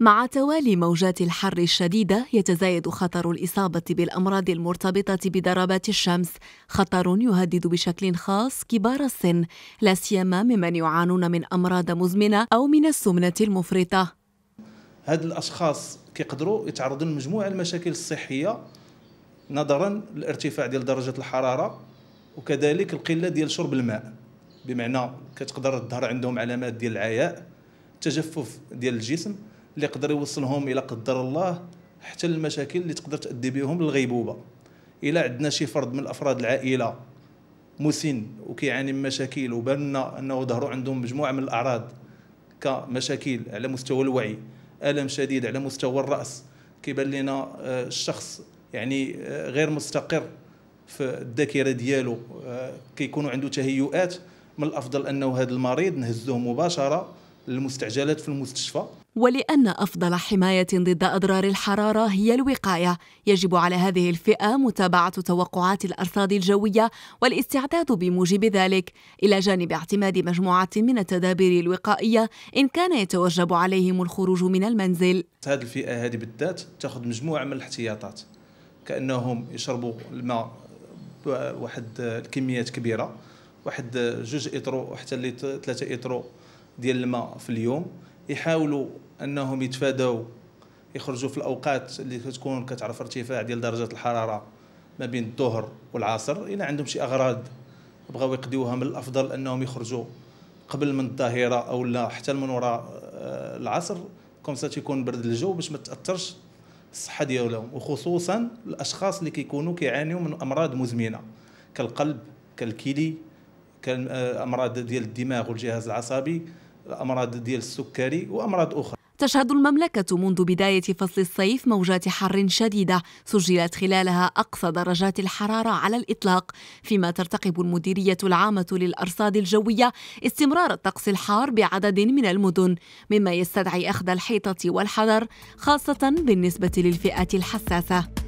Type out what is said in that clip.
مع توالي موجات الحر الشديدة يتزايد خطر الإصابة بالأمراض المرتبطة بضربات الشمس، خطر يهدد بشكل خاص كبار السن، لا سيما ممن يعانون من أمراض مزمنة أو من السمنة المفرطة. هاد الأشخاص كيقدروا يتعرضوا لمجموعة المشاكل الصحية نظرا للارتفاع ديال درجة الحرارة وكذلك القلة ديال شرب الماء، بمعنى كتقدر تظهر عندهم علامات ديال العياء، تجفف ديال الجسم، اللي يقدر يوصلهم الى قدر الله حتى المشاكل اللي تقدر تؤدي بهم للغيبوبه الى عندنا شي فرد من افراد العائله مسن وكيعاني من مشاكل وبان لنا انه ظهروا عندهم مجموعه من الاعراض كمشاكل على مستوى الوعي الم شديد على مستوى الراس كيبان لنا آه، الشخص يعني آه، غير مستقر في الذاكره ديالو آه، كيكونوا عنده تهيؤات من الافضل انه هذا المريض نهزوه مباشره للمستعجلات في المستشفى ولأن أفضل حماية ضد أضرار الحرارة هي الوقاية، يجب على هذه الفئة متابعة توقعات الأرصاد الجوية والاستعداد بموجب ذلك، إلى جانب اعتماد مجموعة من التدابير الوقائية إن كان يتوجب عليهم الخروج من المنزل. هذه الفئة هذه بالذات تأخذ مجموعة من الاحتياطات، كأنهم يشربوا الماء واحد الكميات كبيرة، واحد جوج إترو وحتى ثلاثة إترو ديال الماء في اليوم يحاولوا انهم يتفاداو يخرجوا في الاوقات اللي كتكون كتعرف ارتفاع ديال درجه الحراره ما بين الظهر والعصر الا عندهم شي اغراض بغاو يقضيوها من الافضل انهم يخرجوا قبل من الظهيره او لا حتى من وراء آه، العصر كوم سا تيكون برد الجو باش ما تاثرش الصحه ديالهم وخصوصا الاشخاص اللي كيكونوا كيعانيوا من امراض مزمنه كالقلب كالكلي كالامراض آه، ديال الدماغ والجهاز العصبي الأمراض ديال السكري وأمراض أخرى تشهد المملكة منذ بداية فصل الصيف موجات حر شديدة سجلت خلالها أقصى درجات الحرارة على الإطلاق فيما ترتقب المديرية العامة للأرصاد الجوية استمرار الطقس الحار بعدد من المدن مما يستدعي أخذ الحيطة والحذر خاصة بالنسبة للفئات الحساسة